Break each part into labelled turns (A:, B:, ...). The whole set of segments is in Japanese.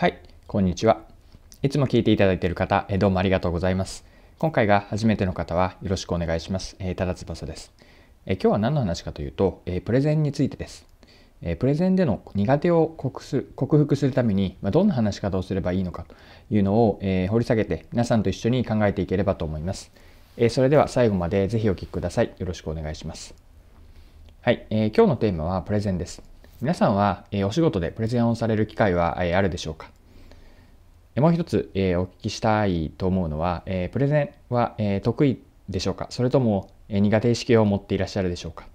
A: はい、こんにちは。いつも聞いていただいている方、えどうもありがとうございます。今回が初めての方はよろしくお願いします。えただつばさです。え今日は何の話かというと、えプレゼンについてです。えプレゼンでの苦手を克服するために、まどんな話し方をすればいいのかというのを、え掘り下げて皆さんと一緒に考えていければと思います。えそれでは最後までぜひお聴きください。よろしくお願いします。はい、え今日のテーマはプレゼンです。皆さんは、えお仕事でプレゼンをされる機会は、えあるでしょうかもう一つ、えお聞きしたいと思うのは、えプレゼンは、え得意でしょうかそれとも、え苦手意識を持っていらっしゃるでしょうか、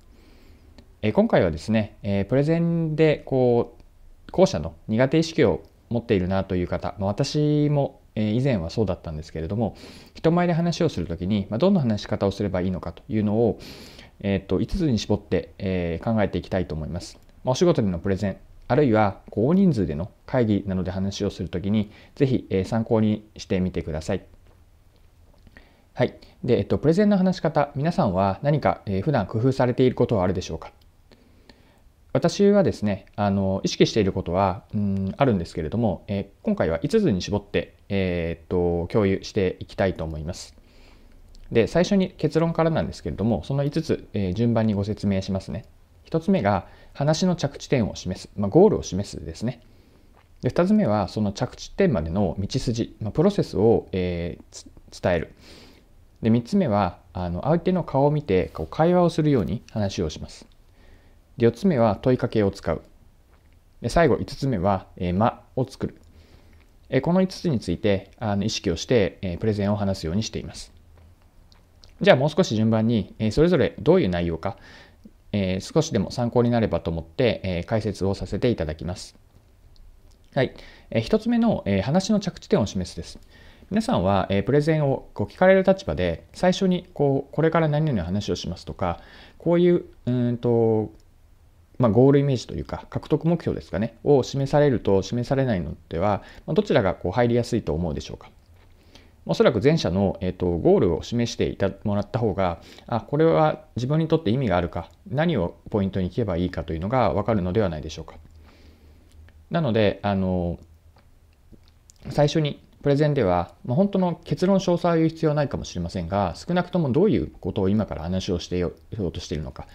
A: え今回はですね、えプレゼンでこう後者の苦手意識を持っているなという方、まあ、私もえ以前はそうだったんですけれども人前で話をするときに、まあ、どんな話し方をすればいいのかというのを、えー、と5つに絞って、え考えていきたいと思います。お仕事でのプレゼン、あるいは大人数での会議などで話をするときに、ぜひ参考にしてみてください。はい。で、えっと、プレゼンの話し方、皆さんは何か、えー、普段工夫されていることはあるでしょうか私はですね、あの、意識していることは、うん、あるんですけれども、えー、今回は5つに絞って、えー、っと、共有していきたいと思います。で、最初に結論からなんですけれども、その5つ、え順番にご説明しますね。1つ目が話の着地点を示す、まあ、ゴールを示すですね。で2つ目はその着地点までの道筋、まあ、プロセスを、えー、伝える。で3つ目はあの相手の顔を見てこう会話をするように話をします。で4つ目は問いかけを使う。で最後5つ目は、えー、間を作る。えー、この5つについてあの意識をして、えー、プレゼンを話すようにしています。じゃあもう少し順番に、えー、それぞれどういう内容か、えー、少しでも参考になればと思って、えー、解説をさせていただきます。はい。えー、1つ目の、え話の着地点を示すです。皆さんは、えプレゼンをこう聞かれる立場で、最初にこうこれから何々の話をしますとか、こういううんと、まあ、ゴールイメージというか、獲得目標ですかね、を示されると示されないのでは、まあ、どちらがこう入りやすいと思うでしょうか。おそらく前者の、えっと、ゴールを示していたもらった方があこれは自分にとって意味があるか何をポイントにいけばいいかというのが分かるのではないでしょうか。なのであの最初にプレゼンでは、まあ、本当の結論詳細を言う必要はないかもしれませんが少なくともどういうことを今から話をしてようとしているのか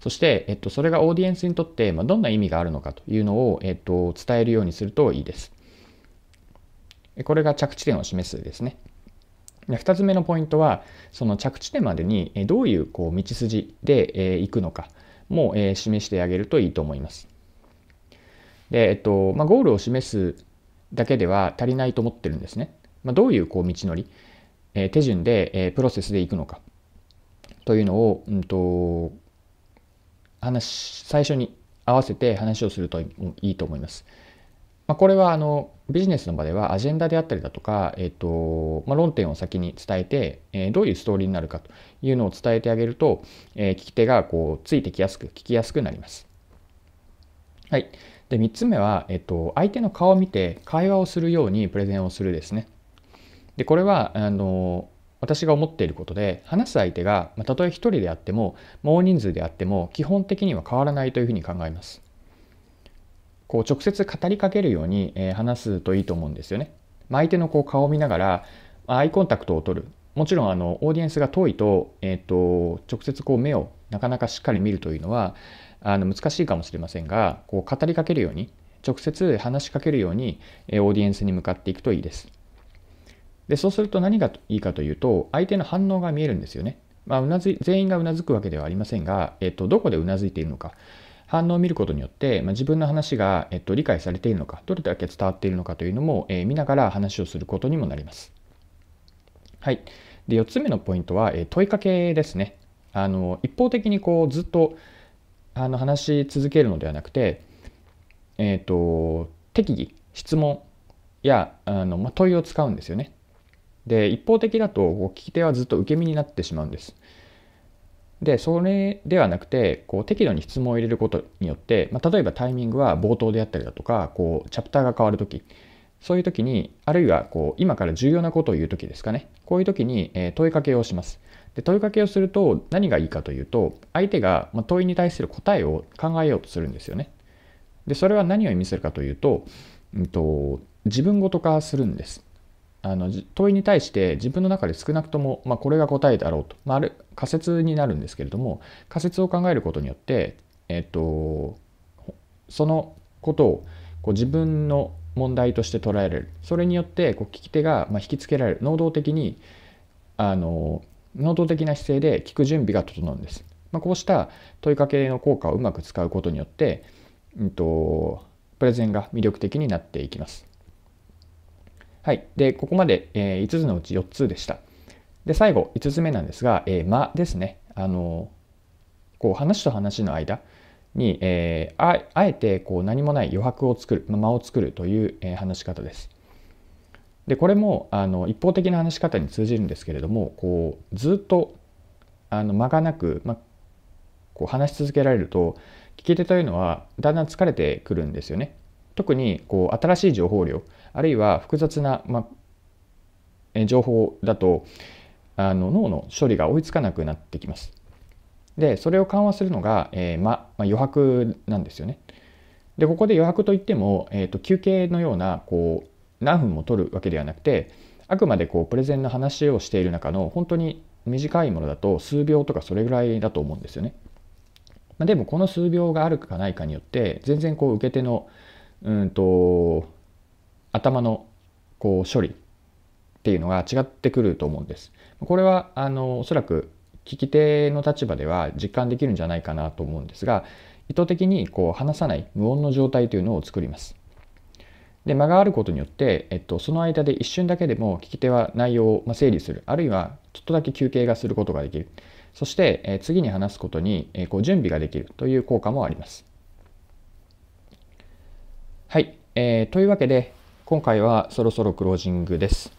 A: そして、えっと、それがオーディエンスにとって、まあ、どんな意味があるのかというのを、えっと、伝えるようにするといいです。これが着地点を示すですね。2つ目のポイントはその着地点までにどういうこう道筋で行くのかも示してあげるといいと思います。でえっとまあ、ゴールを示すだけでは足りないと思ってるんですね。まあ、どういうこう道のり、え手順で、えプロセスでいくのかというのを、うんと、と話最初に合わせて話をするといいと思います。まあ、これはあのビジネスの場ではアジェンダであったりだとか、えーとまあ、論点を先に伝えて、えー、どういうストーリーになるかというのを伝えてあげると、えー、聞き手がこうついてきやすく聞きやすくなります。はい、で3つ目は、えーと、相手の顔を見て会話をするようにプレゼンをするですね。でこれはあの私が思っていることで話す相手がたとえ1人であっても大人数であっても基本的には変わらないというふうに考えます。こう直接語りかけるように、え話すといいと思うんですよね。まあ、相手のこう顔を見ながらアイコンタクトを取るもちろんあのオーディエンスが遠いと,、えーと、直接こう目をなかなかしっかり見るというのはあの難しいかもしれませんがこう語りかけるように直接話しかけるように、えオーディエンスに向かっていくといいです。でそうすると何がいいかというと相手の反応が見えるんですよね。まあ、うなず全員がうなずくわけではありませんが、えーとどこでうなずいているのか反応を見ることによって、まあ、自分の話が、えっと、理解されているのかどれだけ伝わっているのかというのも、えー、見ながら話をすることにもなります。はい、で4つ目のポイントは、えー、問いかけですね。あの一方的にこうずっとあの話し続けるのではなくて、えーと、適宜質問やあの、まあ、問いを使うんですよね。で一方的だと聞き手はずっと受け身になってしまうんです。で、それではなくて、こう適度に質問を入れることによって、まあ、例えばタイミングは冒頭であったりだとか、こうチャプターが変わるとき、そういうときに、あるいはこう今から重要なことを言うときですかね、こういうときに、え問いかけをします。で問いかけをすると何がいいかというと、相手が、ま問いに対する答えを考えようとするんですよね。で、それは何を意味するかというと、うんと自分ごと化するんです。あの問いに対して自分の中で少なくとも、まあ、これが答えだろうと、まあ、ある仮説になるんですけれども仮説を考えることによって、えっと、そのことをこう自分の問題として捉えられるそれによってこう聞き手が、ま引きつけられる能動的にあの能動的な姿勢で聞く準備が整うんです、まあ、こうした問いかけの効果をうまく使うことによって、うんとプレゼンが魅力的になっていきますはい。で、ここまで、え5つのうち4つでした。で、最後、5つ目なんですが、えー、間ですね。あの、こう、話と話の間に、えー、あえて、こう、何もない余白を作る、間を作るという、え話し方です。で、これも、あの、一方的な話し方に通じるんですけれども、こう、ずっと、あの、間がなく、ま、こう話し続けられると聞き手というのはだんだん疲れてくるんですよね。特にこう新しい情報量あるいは複雑な、まあ、情報だとあの脳の処理が追いつかなくなってきます。でそれを緩和するのが、えー、ままあ、余白なんですよね。でここで余白といっても、えーと、休憩のようなこう何分も取るわけではなくてあくまでこうプレゼンの話をしている中の本当に短いものだと数秒とかそれぐらいだと思うんですよね。まあ、でもこの数秒があるかないかによって全然こう受け手のうんと頭のこう処理っていうのが違ってくると思うんです。これはあのおそらく聞き手の立場では実感できるんじゃないかなと思うんですが意図的にこう話さない無音の状態というのを作ります。で間があることによって、えっと、その間で一瞬だけでも聞き手は内容を整理するあるいはちょっとだけ休憩がすることができるそして、え次に話すことに、えこう準備ができるという効果もあります。はい、えー、というわけで、今回はそろそろクロージングです。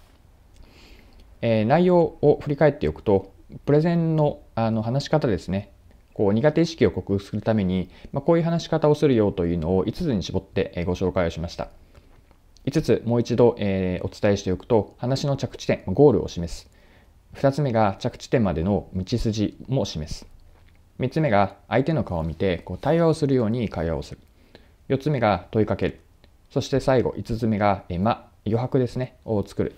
A: えー、内容を振り返っておくと、プレゼンのあの話し方ですね、こう苦手意識を克服するために、まあ、こういう話し方をするよというのを5つに絞ってご紹介をしました。5つもう一度、えー、お伝えしておくと、話の着地点、ゴールを示す。2つ目が着地点までの道筋も示す。3つ目が相手の顔を見てこう対話をするように会話をする。4つ目が問いかける。そして最後、5つ目が、えま、余白ですね、を作る。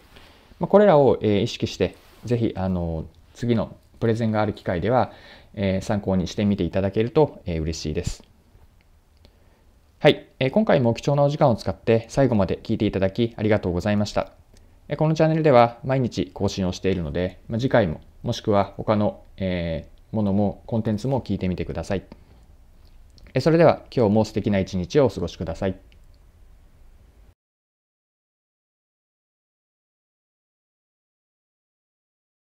A: まこれらを、え意識して、ぜひ、あの、次のプレゼンがある機会では、え参考にしてみていただけると、え嬉しいです。はい、え今回も貴重なお時間を使って最後まで聞いていただきありがとうございました。えこのチャンネルでは毎日更新をしているので、ま次回も、もしくは他の、えものもコンテンツも聞いてみてください。それでは今日も素敵な一日をお過ごしください。